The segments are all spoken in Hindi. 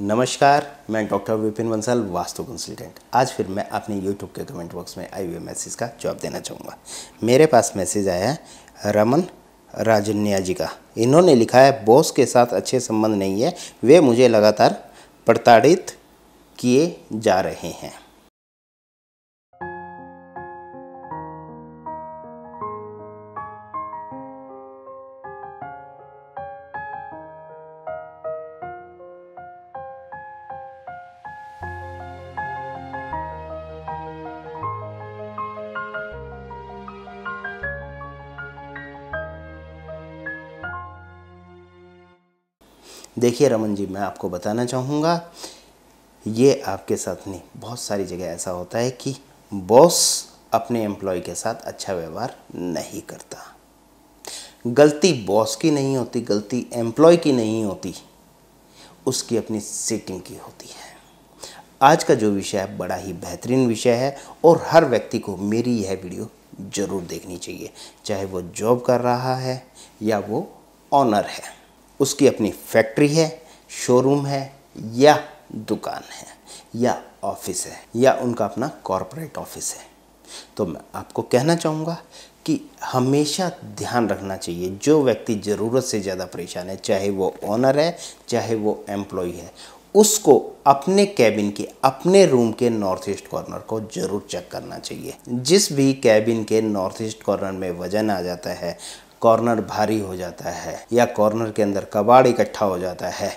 नमस्कार मैं डॉक्टर विपिन बंसल वास्तु कंसल्टेंट आज फिर मैं अपने यूट्यूब के कमेंट बॉक्स में आई हुए मैसेज का जवाब देना चाहूँगा मेरे पास मैसेज आया है रमन राजन्या जी का इन्होंने लिखा है बॉस के साथ अच्छे संबंध नहीं है वे मुझे लगातार प्रताड़ित किए जा रहे हैं देखिए रमन जी मैं आपको बताना चाहूँगा ये आपके साथ नहीं बहुत सारी जगह ऐसा होता है कि बॉस अपने एम्प्लॉय के साथ अच्छा व्यवहार नहीं करता गलती बॉस की नहीं होती गलती एम्प्लॉय की नहीं होती उसकी अपनी सेटिंग की होती है आज का जो विषय है बड़ा ही बेहतरीन विषय है और हर व्यक्ति को मेरी यह वीडियो ज़रूर देखनी चाहिए चाहे वो जॉब कर रहा है या वो ऑनर है उसकी अपनी फैक्ट्री है शोरूम है या दुकान है या ऑफिस है या उनका अपना कॉरपोरेट ऑफिस है तो मैं आपको कहना चाहूँगा कि हमेशा ध्यान रखना चाहिए जो व्यक्ति ज़रूरत से ज़्यादा परेशान है चाहे वो ऑनर है चाहे वो एम्प्लॉय है उसको अपने कैबिन के अपने रूम के नॉर्थ ईस्ट कॉर्नर को ज़रूर चेक करना चाहिए जिस भी कैबिन के नॉर्थ ईस्ट कॉर्नर में वजन आ जाता है कॉर्नर भारी हो जाता है या कॉर्नर के अंदर कबाड़ इकट्ठा हो जाता है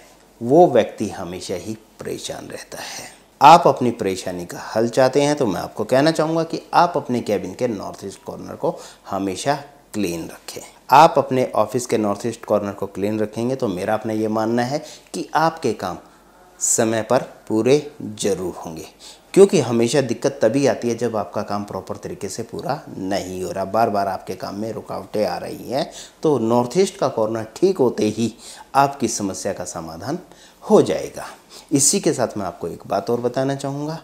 वो व्यक्ति हमेशा ही परेशान रहता है आप अपनी परेशानी का हल चाहते हैं तो मैं आपको कहना चाहूँगा कि आप अपने कैबिन के नॉर्थ ईस्ट कॉर्नर को हमेशा क्लीन रखें आप अपने ऑफिस के नॉर्थ ईस्ट कॉर्नर को क्लीन रखेंगे तो मेरा अपना ये मानना है कि आपके काम समय पर पूरे जरूर होंगे क्योंकि हमेशा दिक्कत तभी आती है जब आपका काम प्रॉपर तरीके से पूरा नहीं हो रहा बार बार आपके काम में रुकावटें आ रही हैं तो नॉर्थ ईस्ट का कॉर्नर ठीक होते ही आपकी समस्या का समाधान हो जाएगा इसी के साथ मैं आपको एक बात और बताना चाहूँगा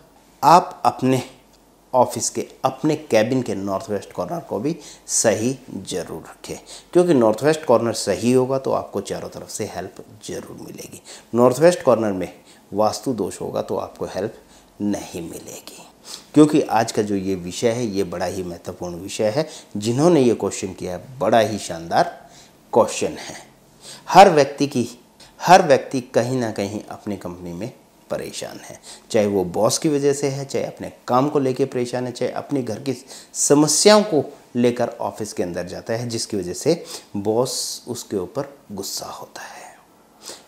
आप अपने ऑफिस के अपने कैबिन के नॉर्थ वेस्ट कॉर्नर को भी सही जरूर रखें क्योंकि नॉर्थ वेस्ट कॉर्नर सही होगा तो आपको चारों तरफ से हेल्प जरूर मिलेगी नॉर्थ वेस्ट कॉर्नर में वास्तु दोष होगा तो आपको हेल्प नहीं मिलेगी क्योंकि आज का जो ये विषय है ये बड़ा ही महत्वपूर्ण विषय है जिन्होंने ये क्वेश्चन किया है बड़ा ही शानदार क्वेश्चन है हर व्यक्ति की हर व्यक्ति कहीं ना कहीं अपनी कंपनी में परेशान है चाहे वो बॉस की वजह से है चाहे अपने काम को लेकर परेशान है चाहे अपने घर की समस्याओं को लेकर ऑफिस के अंदर जाता है जिसकी वजह से बॉस उसके ऊपर गुस्सा होता है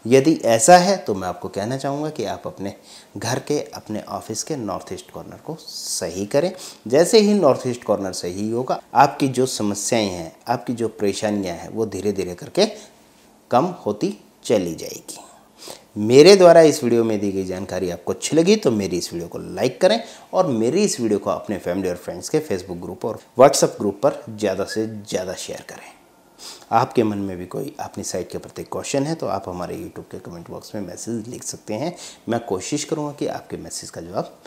यदि ऐसा है तो मैं आपको कहना चाहूँगा कि आप अपने घर के अपने ऑफिस के नॉर्थ ईस्ट कॉर्नर को सही करें जैसे ही नॉर्थ ईस्ट कॉर्नर सही होगा आपकी जो समस्याएं हैं आपकी जो परेशानियां हैं वो धीरे धीरे करके कम होती चली जाएगी मेरे द्वारा इस वीडियो में दी गई जानकारी आपको अच्छी लगी तो मेरी इस वीडियो को लाइक करें और मेरी इस वीडियो को अपने फैमिली और फ्रेंड्स के फेसबुक ग्रुप और व्हाट्सएप ग्रुप पर ज़्यादा से ज़्यादा शेयर करें आपके मन में भी कोई अपनी साइट के प्रति क्वेश्चन है तो आप हमारे यूट्यूब के कमेंट बॉक्स में मैसेज लिख सकते हैं मैं कोशिश करूँगा कि आपके मैसेज का जवाब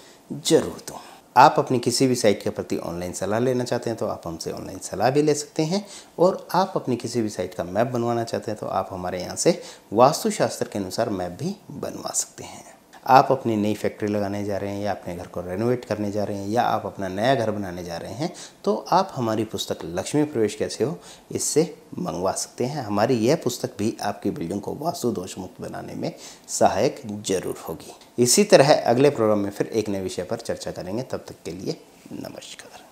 जरूर दूँ आप अपनी किसी भी साइट के प्रति ऑनलाइन सलाह लेना चाहते हैं तो आप हमसे ऑनलाइन सलाह भी ले सकते हैं और आप अपनी किसी भी साइट का मैप बनवाना चाहते हैं तो आप हमारे यहाँ से वास्तुशास्त्र के अनुसार मैप भी बनवा सकते हैं आप अपनी नई फैक्ट्री लगाने जा रहे हैं या अपने घर को रेनोवेट करने जा रहे हैं या आप अपना नया घर बनाने जा रहे हैं तो आप हमारी पुस्तक लक्ष्मी प्रवेश कैसे हो इससे मंगवा सकते हैं हमारी यह पुस्तक भी आपकी बिल्डिंग को वास्तु दोष मुक्त बनाने में सहायक जरूर होगी इसी तरह अगले प्रोग्राम में फिर एक नए विषय पर चर्चा करेंगे तब तक के लिए नमस्कार